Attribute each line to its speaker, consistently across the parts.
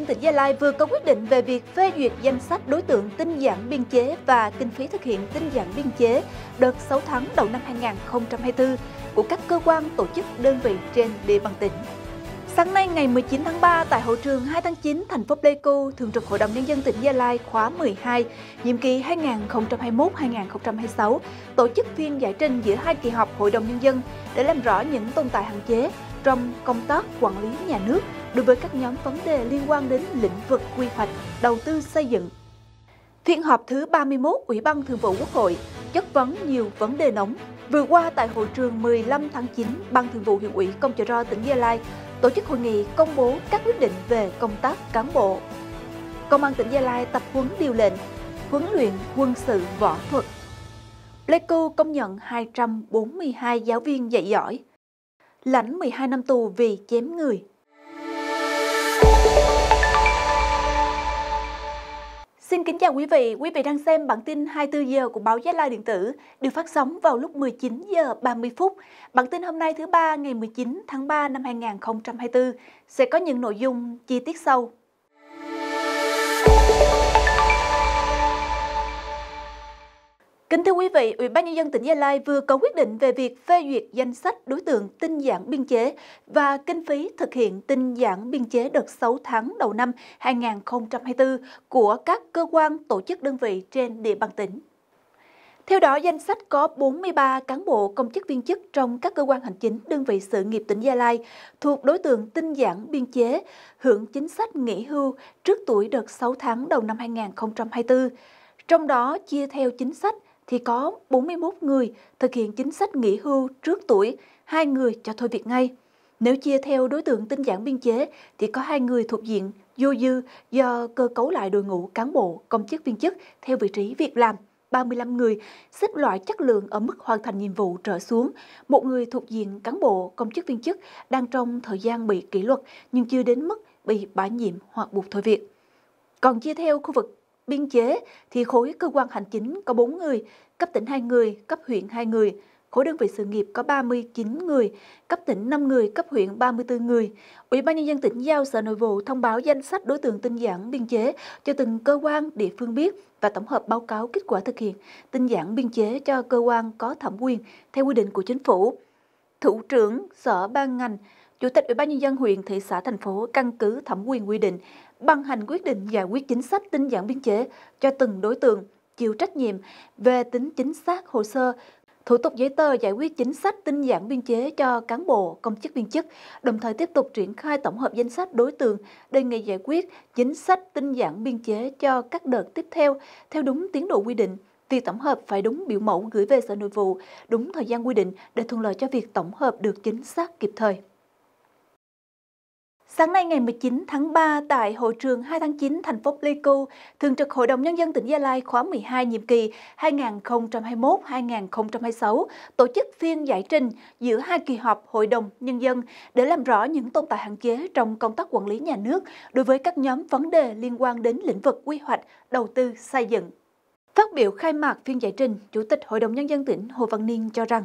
Speaker 1: dân tỉnh Gia Lai vừa có quyết định về việc phê duyệt danh sách đối tượng tinh giản biên chế và kinh phí thực hiện tinh giản biên chế đợt 6 tháng đầu năm 2024 của các cơ quan, tổ chức, đơn vị trên địa bàn tỉnh. Sáng nay ngày 19 tháng 3 tại hội trường 2 tháng 9 thành phố Pleiku, Thường trực Hội đồng nhân dân tỉnh Gia Lai khóa 12, nhiệm kỳ 2021-2026 tổ chức phiên giải trình giữa hai kỳ họp Hội đồng nhân dân để làm rõ những tồn tại hạn chế, trong công tác quản lý nhà nước đối với các nhóm vấn đề liên quan đến lĩnh vực quy hoạch, đầu tư xây dựng. Phiên họp thứ 31 Ủy ban Thường vụ Quốc hội chất vấn nhiều vấn đề nóng. Vừa qua tại hội trường 15 tháng 9, Ban Thường vụ huyện ủy Công Chợ Ro tỉnh Gia Lai tổ chức hội nghị công bố các quyết định về công tác cán bộ. Công an tỉnh Gia Lai tập huấn điều lệnh, huấn luyện quân sự võ thuật. Pleiku công nhận 242 giáo viên dạy giỏi, lãnh 12 năm tù vì chém người. Xin kính chào quý vị, quý vị đang xem bản tin 24 giờ của báo Giá Lai điện tử được phát sóng vào lúc 19 giờ 30 phút. Bản tin hôm nay thứ ba ngày 19 tháng 3 năm 2024 sẽ có những nội dung chi tiết sau. Kính thưa quý vị, Ủy ban nhân dân tỉnh Gia Lai vừa có quyết định về việc phê duyệt danh sách đối tượng tinh giản biên chế và kinh phí thực hiện tinh giản biên chế đợt 6 tháng đầu năm 2024 của các cơ quan tổ chức đơn vị trên địa bàn tỉnh. Theo đó, danh sách có 43 cán bộ công chức viên chức trong các cơ quan hành chính đơn vị sự nghiệp tỉnh Gia Lai thuộc đối tượng tinh giản biên chế, hưởng chính sách nghỉ hưu trước tuổi đợt 6 tháng đầu năm 2024. Trong đó chia theo chính sách thì có 41 người thực hiện chính sách nghỉ hưu trước tuổi, hai người cho thôi việc ngay. Nếu chia theo đối tượng tinh giản biên chế thì có hai người thuộc diện vô dư do cơ cấu lại đội ngũ cán bộ, công chức viên chức theo vị trí việc làm. 35 người xếp loại chất lượng ở mức hoàn thành nhiệm vụ trở xuống, một người thuộc diện cán bộ, công chức viên chức đang trong thời gian bị kỷ luật nhưng chưa đến mức bị bãi nhiệm hoặc buộc thôi việc. Còn chia theo khu vực biên chế thì khối cơ quan hành chính có 4 người, cấp tỉnh 2 người, cấp huyện 2 người, khối đơn vị sự nghiệp có 39 người, cấp tỉnh 5 người, cấp huyện 34 người. Ủy ban nhân dân tỉnh giao Sở Nội vụ thông báo danh sách đối tượng tinh giản biên chế cho từng cơ quan địa phương biết và tổng hợp báo cáo kết quả thực hiện tinh giản biên chế cho cơ quan có thẩm quyền theo quy định của chính phủ. Thủ trưởng, sở ban ngành, Chủ tịch Ủy ban nhân dân huyện, thị xã, thành phố căn cứ thẩm quyền quy định ban hành quyết định giải quyết chính sách tinh giản biên chế cho từng đối tượng, chịu trách nhiệm về tính chính xác hồ sơ, thủ tục giấy tờ giải quyết chính sách tinh giản biên chế cho cán bộ, công chức viên chức, đồng thời tiếp tục triển khai tổng hợp danh sách đối tượng đề nghị giải quyết chính sách tinh giản biên chế cho các đợt tiếp theo theo đúng tiến độ quy định. Việc tổng hợp phải đúng biểu mẫu gửi về Sở Nội vụ, đúng thời gian quy định để thuận lợi cho việc tổng hợp được chính xác kịp thời. Sáng nay ngày 19 tháng 3 tại hội trường 2 tháng 9 thành phố Pleiku, Thường trực Hội đồng Nhân dân tỉnh Gia Lai khóa 12 nhiệm kỳ 2021-2026 tổ chức phiên giải trình giữa hai kỳ họp Hội đồng Nhân dân để làm rõ những tồn tại hạn chế trong công tác quản lý nhà nước đối với các nhóm vấn đề liên quan đến lĩnh vực quy hoạch, đầu tư, xây dựng. Phát biểu khai mạc phiên giải trình, Chủ tịch Hội đồng Nhân dân tỉnh Hồ Văn Niên cho rằng,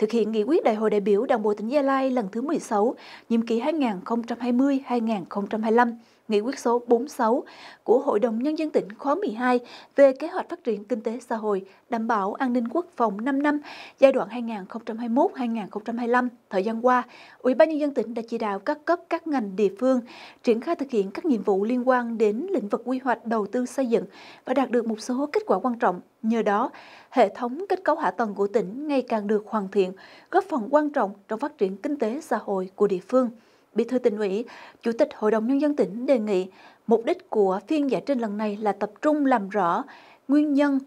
Speaker 1: thực hiện nghị quyết Đại hội đại biểu Đảng bộ tỉnh Gia Lai lần thứ 16, nhiệm kỳ 2020-2025 Nghị quyết số 46 của Hội đồng Nhân dân tỉnh khóa 12 về kế hoạch phát triển kinh tế xã hội, đảm bảo an ninh quốc phòng 5 năm giai đoạn 2021-2025. Thời gian qua, Ủy ban Nhân dân tỉnh đã chỉ đạo các cấp các ngành địa phương triển khai thực hiện các nhiệm vụ liên quan đến lĩnh vực quy hoạch đầu tư xây dựng và đạt được một số kết quả quan trọng. Nhờ đó, hệ thống kết cấu hạ tầng của tỉnh ngày càng được hoàn thiện, góp phần quan trọng trong phát triển kinh tế xã hội của địa phương. Bí thư tỉnh ủy, Chủ tịch Hội đồng Nhân dân tỉnh đề nghị mục đích của phiên giải trình lần này là tập trung làm rõ nguyên nhân,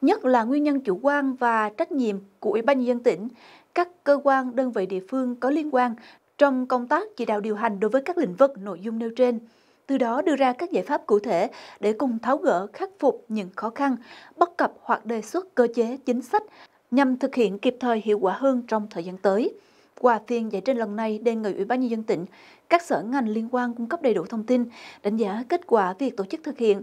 Speaker 1: nhất là nguyên nhân chủ quan và trách nhiệm của Ủy ban nhân dân tỉnh, các cơ quan, đơn vị địa phương có liên quan trong công tác chỉ đạo điều hành đối với các lĩnh vực nội dung nêu trên từ đó đưa ra các giải pháp cụ thể để cùng tháo gỡ khắc phục những khó khăn, bất cập hoặc đề xuất cơ chế chính sách nhằm thực hiện kịp thời hiệu quả hơn trong thời gian tới. Qua phiên giải trình lần này đề nghị Ủy ban nhân dân tỉnh, các sở ngành liên quan cung cấp đầy đủ thông tin, đánh giá kết quả việc tổ chức thực hiện.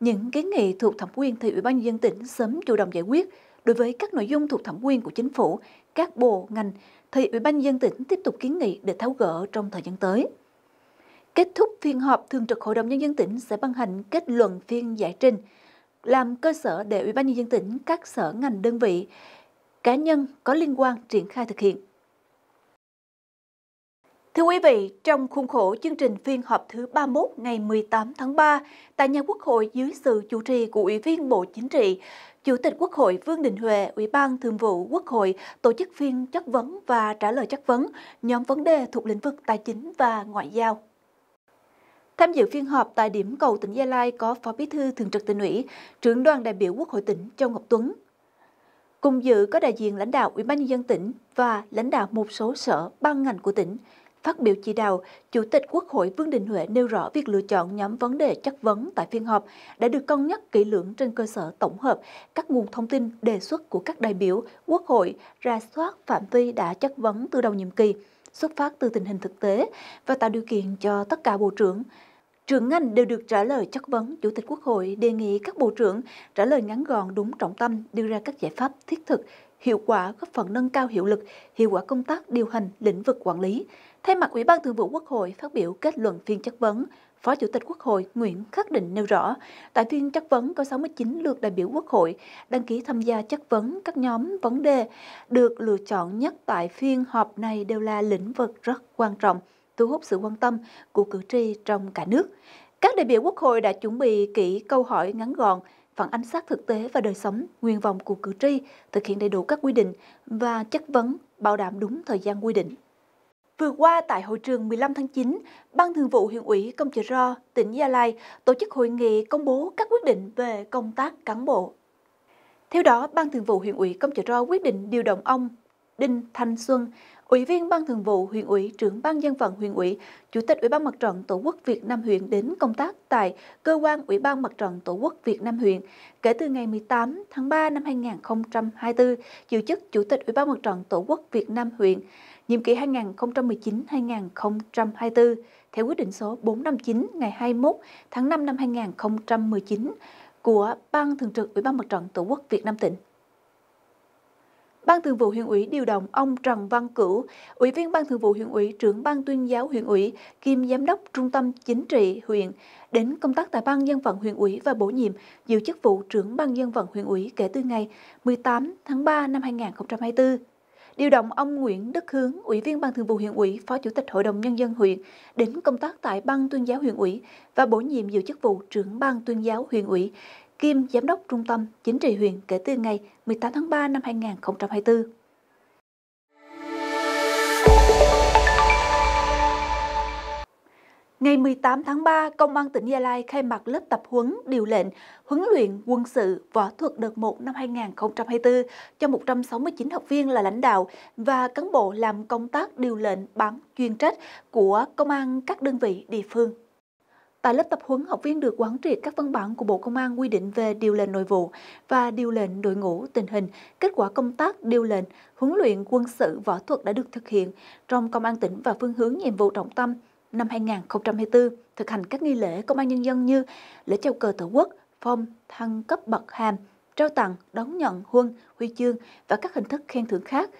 Speaker 1: Những kiến nghị thuộc thẩm quyền thì Ủy ban nhân dân tỉnh sớm chủ động giải quyết. Đối với các nội dung thuộc thẩm quyền của chính phủ, các bộ, ngành thì Ủy ban nhân dân tỉnh tiếp tục kiến nghị để tháo gỡ trong thời gian tới. Kết thúc phiên họp, Thường trực Hội đồng Nhân dân tỉnh sẽ ban hành kết luận phiên giải trình, làm cơ sở để Ủy ban Nhân dân tỉnh, các sở ngành đơn vị, cá nhân có liên quan triển khai thực hiện. Thưa quý vị, trong khuôn khổ chương trình phiên họp thứ 31 ngày 18 tháng 3 tại nhà Quốc hội dưới sự chủ trì của Ủy viên Bộ Chính trị, Chủ tịch Quốc hội Vương Đình Huệ, Ủy ban Thường vụ Quốc hội tổ chức phiên chất vấn và trả lời chất vấn nhóm vấn đề thuộc lĩnh vực tài chính và ngoại giao. Tham dự phiên họp tại điểm cầu tỉnh Gia Lai có Phó Bí thư Thường trực tỉnh ủy, trưởng đoàn đại biểu Quốc hội tỉnh Châu Ngọc Tuấn. Cùng dự có đại diện lãnh đạo Ủy ban nhân dân tỉnh và lãnh đạo một số sở ban ngành của tỉnh, Phát biểu chỉ đạo, Chủ tịch Quốc hội Vương Đình Huệ nêu rõ việc lựa chọn nhóm vấn đề chất vấn tại phiên họp đã được cân nhắc kỹ lưỡng trên cơ sở tổng hợp các nguồn thông tin đề xuất của các đại biểu Quốc hội, ra soát phạm vi đã chất vấn từ đầu nhiệm kỳ, xuất phát từ tình hình thực tế và tạo điều kiện cho tất cả bộ trưởng. Trưởng ngành đều được trả lời chất vấn, Chủ tịch Quốc hội đề nghị các bộ trưởng trả lời ngắn gọn đúng trọng tâm, đưa ra các giải pháp thiết thực, hiệu quả góp phần nâng cao hiệu lực, hiệu quả công tác điều hành lĩnh vực quản lý, Thay mặt Ủy ban Thường vụ Quốc hội phát biểu kết luận phiên chất vấn, Phó Chủ tịch Quốc hội Nguyễn Khắc Định nêu rõ, tại phiên chất vấn có 69 lượt đại biểu Quốc hội đăng ký tham gia chất vấn các nhóm vấn đề được lựa chọn nhất tại phiên họp này đều là lĩnh vực rất quan trọng, thu hút sự quan tâm của cử tri trong cả nước. Các đại biểu Quốc hội đã chuẩn bị kỹ câu hỏi ngắn gọn, phản ánh sát thực tế và đời sống, nguyên vọng của cử tri, thực hiện đầy đủ các quy định và chất vấn bảo đảm đúng thời gian quy định. Vừa qua tại hội trường 15 tháng 9, Ban Thường vụ huyện ủy Công Chợ Ro, tỉnh Gia Lai tổ chức hội nghị công bố các quyết định về công tác cán bộ. Theo đó, Ban Thường vụ huyện ủy Công Chợ Ro quyết định điều động ông Đinh Thanh Xuân, Ủy viên Ban Thường vụ huyện ủy, trưởng ban dân vận huyện ủy, Chủ tịch Ủy ban Mặt trận Tổ quốc Việt Nam huyện đến công tác tại cơ quan Ủy ban Mặt trận Tổ quốc Việt Nam huyện kể từ ngày 18 tháng 3 năm 2024, chịu chức Chủ tịch Ủy ban Mặt trận Tổ quốc Việt Nam huyện nhiệm kỳ 2019-2024 theo quyết định số 459 ngày 21 tháng 5 năm 2019 của Ban Thường trực Ủy ban Mặt trận Tổ quốc Việt Nam tỉnh. Ban Thường vụ huyện ủy điều động ông Trần Văn Cửu, Ủy viên Ban Thường vụ huyện ủy, trưởng Ban tuyên giáo huyện ủy, kiêm Giám đốc Trung tâm Chính trị huyện, đến công tác tại Ban dân vận huyện ủy và bổ nhiệm giữ chức vụ trưởng Ban dân vận huyện ủy kể từ ngày 18 tháng 3 năm 2024 điều động ông Nguyễn Đức Hướng, Ủy viên Ban Thường vụ huyện ủy, Phó Chủ tịch Hội đồng Nhân dân huyện, đến công tác tại Ban tuyên giáo huyện ủy và bổ nhiệm giữ chức vụ trưởng Ban tuyên giáo huyện ủy, kiêm Giám đốc Trung tâm Chính trị huyện kể từ ngày 18 tháng 3 năm 2024. Ngày 18 tháng 3, Công an tỉnh Gia Lai khai mạc lớp tập huấn điều lệnh huấn luyện quân sự võ thuật đợt 1 năm 2024 cho 169 học viên là lãnh đạo và cán bộ làm công tác điều lệnh bán chuyên trách của công an các đơn vị địa phương. Tại lớp tập huấn, học viên được quán triệt các văn bản của Bộ Công an quy định về điều lệnh nội vụ và điều lệnh đội ngũ tình hình, kết quả công tác điều lệnh, huấn luyện quân sự võ thuật đã được thực hiện trong Công an tỉnh và phương hướng nhiệm vụ trọng tâm năm 2024 thực hành các nghi lễ Công an Nhân dân như lễ trao cờ Tổ quốc, phong, thăng cấp bậc hàm, trao tặng, đón nhận huân, huy chương và các hình thức khen thưởng khác.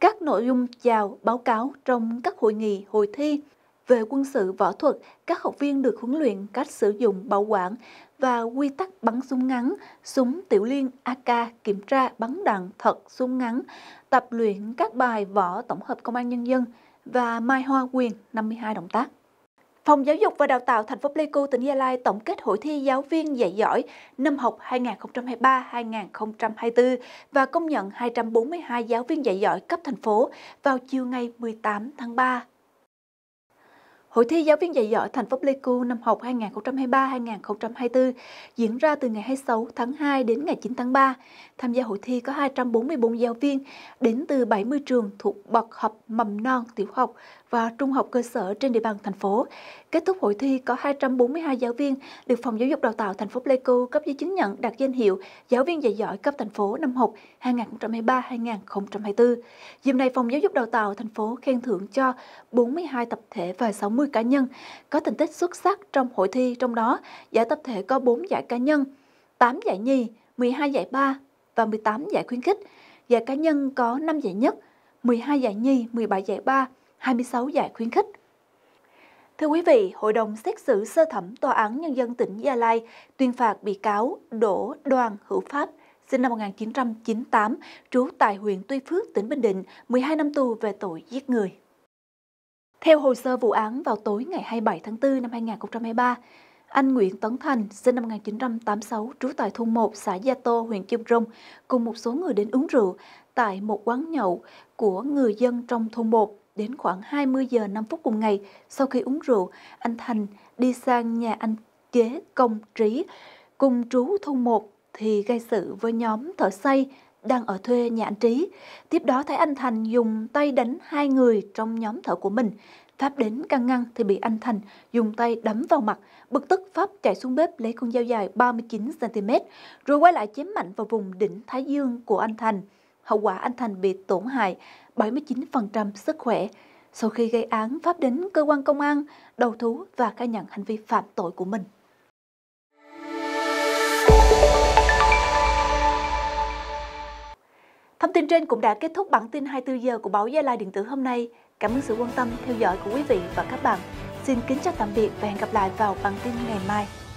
Speaker 1: Các nội dung chào, báo cáo trong các hội nghị, hội thi về quân sự võ thuật, các học viên được huấn luyện cách sử dụng, bảo quản và quy tắc bắn súng ngắn, súng tiểu liên AK kiểm tra bắn đạn thật súng ngắn, tập luyện các bài võ tổng hợp công an nhân dân và Mai Hoa Quyền 52 động tác. Phòng Giáo dục và Đào tạo thành phố Pleiku, tỉnh Gia Lai tổng kết hội thi giáo viên dạy giỏi năm học 2023-2024 và công nhận 242 giáo viên dạy giỏi cấp thành phố vào chiều ngày 18 tháng 3. Hội thi giáo viên dạy giỏi thành phố Pleiku năm học 2023-2024 diễn ra từ ngày 26 tháng 2 đến ngày 9 tháng 3. Tham gia hội thi có 244 giáo viên đến từ 70 trường thuộc bậc học mầm non, tiểu học, và trung học cơ sở trên địa bàn thành phố. Kết thúc hội thi có 242 giáo viên được Phòng Giáo dục Đào tạo thành phố Pleiku cấp giấy chứng nhận đạt danh hiệu giáo viên dạy giỏi cấp thành phố năm học 2023-2024. Dịp này, Phòng Giáo dục Đào tạo thành phố khen thưởng cho 42 tập thể và 60 cá nhân có thành tích xuất sắc trong hội thi, trong đó giải tập thể có 4 giải cá nhân, 8 giải nhì, 12 giải ba và 18 giải khuyến khích. Giải cá nhân có 5 giải nhất, 12 giải nhì, 17 giải ba 26 giải khuyến khích. Thưa quý vị, Hội đồng xét xử sơ thẩm Tòa án Nhân dân tỉnh Gia Lai tuyên phạt bị cáo Đỗ Đoàn Hữu Pháp, sinh năm 1998, trú tại huyện Tuy Phước, tỉnh Bình Định, 12 năm tù về tội giết người. Theo hồ sơ vụ án vào tối ngày 27 tháng 4 năm 2023, anh Nguyễn Tấn Thành, sinh năm 1986, trú tại thôn 1, xã Gia Tô, huyện Kim Rông, cùng một số người đến uống rượu tại một quán nhậu của người dân trong thôn 1 Đến khoảng 20 giờ 5 phút cùng ngày, sau khi uống rượu, anh Thành đi sang nhà anh Kế Công Trí, cùng trú thôn 1 thì gây sự với nhóm thợ xây đang ở thuê nhà anh Trí. Tiếp đó thấy anh Thành dùng tay đánh hai người trong nhóm thợ của mình. Pháp đến can ngăn thì bị anh Thành dùng tay đấm vào mặt. Bực tức Pháp chạy xuống bếp lấy con dao dài 39cm rồi quay lại chém mạnh vào vùng đỉnh Thái Dương của anh Thành. Hậu quả anh Thành bị tổn hại 79% sức khỏe. Sau khi gây án, Pháp đến cơ quan công an, đầu thú và khai nhận hành vi phạm tội của mình. Thông tin trên cũng đã kết thúc bản tin 24 giờ của báo Gia Lai Điện tử hôm nay. Cảm ơn sự quan tâm, theo dõi của quý vị và các bạn. Xin kính chào tạm biệt và hẹn gặp lại vào bản tin ngày mai.